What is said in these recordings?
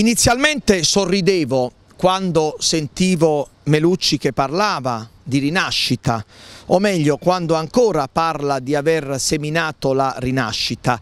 Inizialmente sorridevo quando sentivo Melucci che parlava di rinascita, o meglio quando ancora parla di aver seminato la rinascita.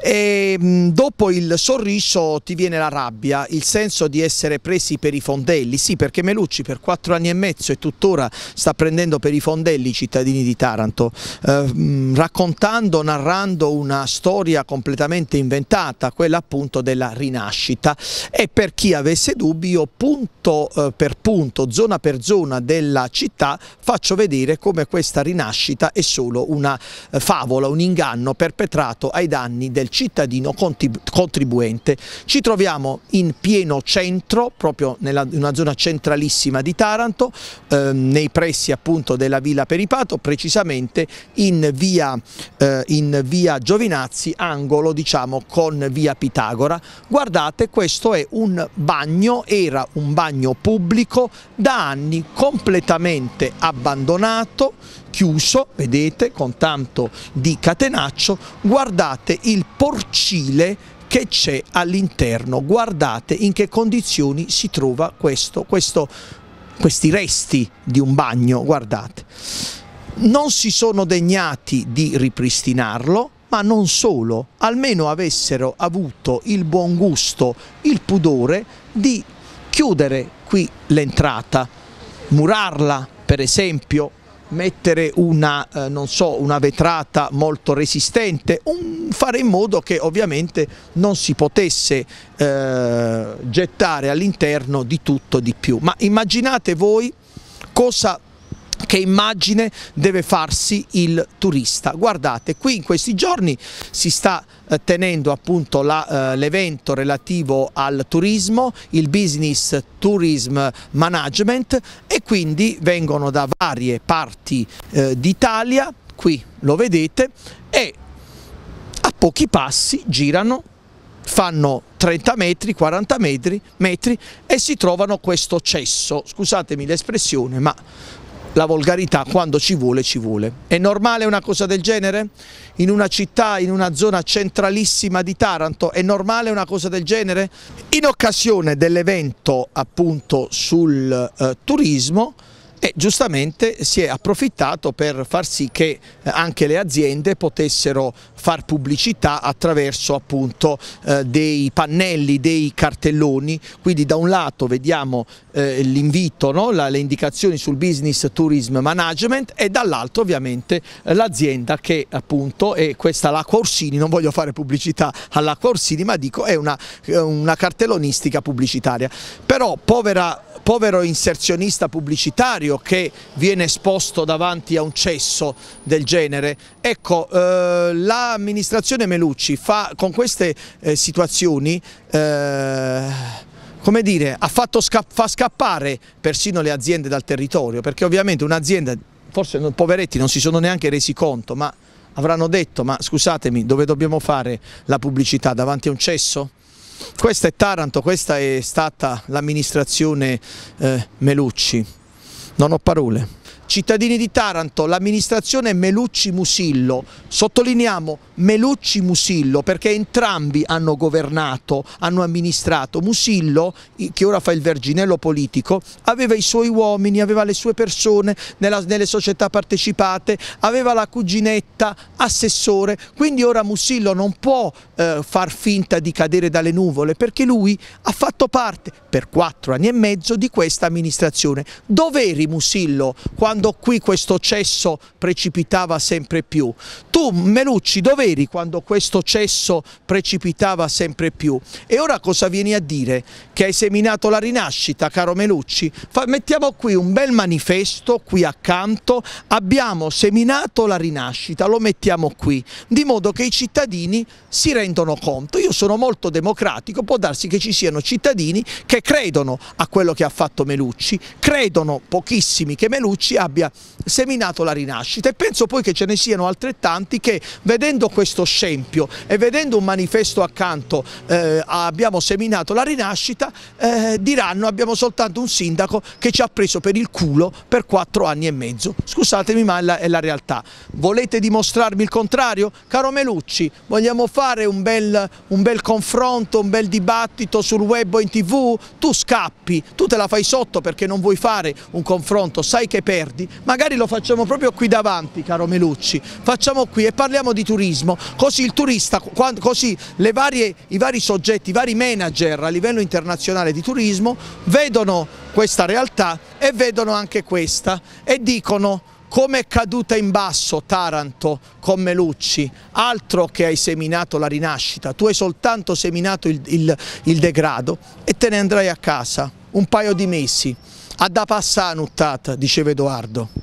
E, ehm, dopo il sorriso ti viene la rabbia, il senso di essere presi per i fondelli, sì perché Melucci per quattro anni e mezzo e tuttora sta prendendo per i fondelli i cittadini di Taranto, eh, raccontando, narrando una storia completamente inventata, quella appunto della rinascita e per chi avesse dubbi io punto eh, per punto, zona per zona della città faccio vedere come questa rinascita è solo una eh, favola, un inganno perpetrato ai danni del cittadino contribuente. Ci troviamo in pieno centro, proprio nella una zona centralissima di Taranto, ehm, nei pressi appunto della Villa Peripato, precisamente in via, eh, in via Giovinazzi, angolo diciamo con via Pitagora. Guardate, questo è un bagno, era un bagno pubblico da anni completamente totalmente abbandonato, chiuso, vedete, con tanto di catenaccio, guardate il porcile che c'è all'interno, guardate in che condizioni si trova questo, questo, questi resti di un bagno, guardate. Non si sono degnati di ripristinarlo, ma non solo, almeno avessero avuto il buon gusto, il pudore di chiudere qui l'entrata, murarla, per esempio mettere una, eh, so, una, vetrata molto resistente, un, fare in modo che ovviamente non si potesse eh, gettare all'interno di tutto di più. Ma immaginate voi cosa che immagine deve farsi il turista. Guardate, qui in questi giorni si sta eh, tenendo appunto eh, l'evento eh, relativo al turismo, il business tourism management e quindi vengono da varie parti eh, d'Italia, qui lo vedete, e a pochi passi girano fanno 30 metri, 40 metri, metri, e si trovano questo cesso, scusatemi l'espressione, ma la volgarità quando ci vuole ci vuole. È normale una cosa del genere? In una città, in una zona centralissima di Taranto, è normale una cosa del genere? In occasione dell'evento appunto sul eh, turismo e giustamente si è approfittato per far sì che eh, anche le aziende potessero far pubblicità attraverso appunto eh, dei pannelli, dei cartelloni, quindi da un lato vediamo eh, l'invito, no? le indicazioni sul business tourism management e dall'altro ovviamente eh, l'azienda che appunto è questa la Corsini, non voglio fare pubblicità alla Corsini ma dico è una, una cartellonistica pubblicitaria, però povera, povero inserzionista pubblicitario Casario che viene esposto davanti a un cesso del genere. Ecco, eh, l'amministrazione Melucci fa con queste eh, situazioni... Eh, come dire, ha fatto sca fa scappare persino le aziende dal territorio, perché ovviamente un'azienda, forse poveretti non si sono neanche resi conto, ma avranno detto, ma scusatemi, dove dobbiamo fare la pubblicità? Davanti a un cesso? Questa è Taranto, questa è stata l'amministrazione eh, Melucci. Non ho parole cittadini di Taranto, l'amministrazione Melucci Musillo, sottolineiamo Melucci Musillo perché entrambi hanno governato, hanno amministrato. Musillo, che ora fa il verginello politico, aveva i suoi uomini, aveva le sue persone nella, nelle società partecipate, aveva la cuginetta, assessore, quindi ora Musillo non può eh, far finta di cadere dalle nuvole perché lui ha fatto parte per quattro anni e mezzo di questa amministrazione. Dov'eri Musillo quando quando qui questo cesso precipitava sempre più. Tu Melucci dove eri quando questo cesso precipitava sempre più? E ora cosa vieni a dire? Che hai seminato la rinascita, caro Melucci? Fa, mettiamo qui un bel manifesto, qui accanto, abbiamo seminato la rinascita, lo mettiamo qui, di modo che i cittadini si rendono conto. Io sono molto democratico, può darsi che ci siano cittadini che credono a quello che ha fatto Melucci, credono pochissimi che Melucci abbia abbia seminato la rinascita e penso poi che ce ne siano altrettanti che vedendo questo scempio e vedendo un manifesto accanto eh, abbiamo seminato la rinascita eh, diranno abbiamo soltanto un sindaco che ci ha preso per il culo per quattro anni e mezzo. Scusatemi ma è la, è la realtà. Volete dimostrarmi il contrario? Caro Melucci, vogliamo fare un bel, un bel confronto, un bel dibattito sul web o in tv? Tu scappi, tu te la fai sotto perché non vuoi fare un confronto, sai che perdi miliardi, magari lo facciamo proprio qui davanti caro Melucci, facciamo qui e parliamo di turismo, così il turista, così varie, i vari soggetti, i vari manager a livello internazionale di turismo vedono questa realtà e vedono anche questa e dicono come è caduta in basso Taranto con Melucci, altro che hai seminato la rinascita, tu hai soltanto seminato il, il, il degrado e te ne andrai a casa un paio di mesi a da passà nuttata, diceva Edoardo.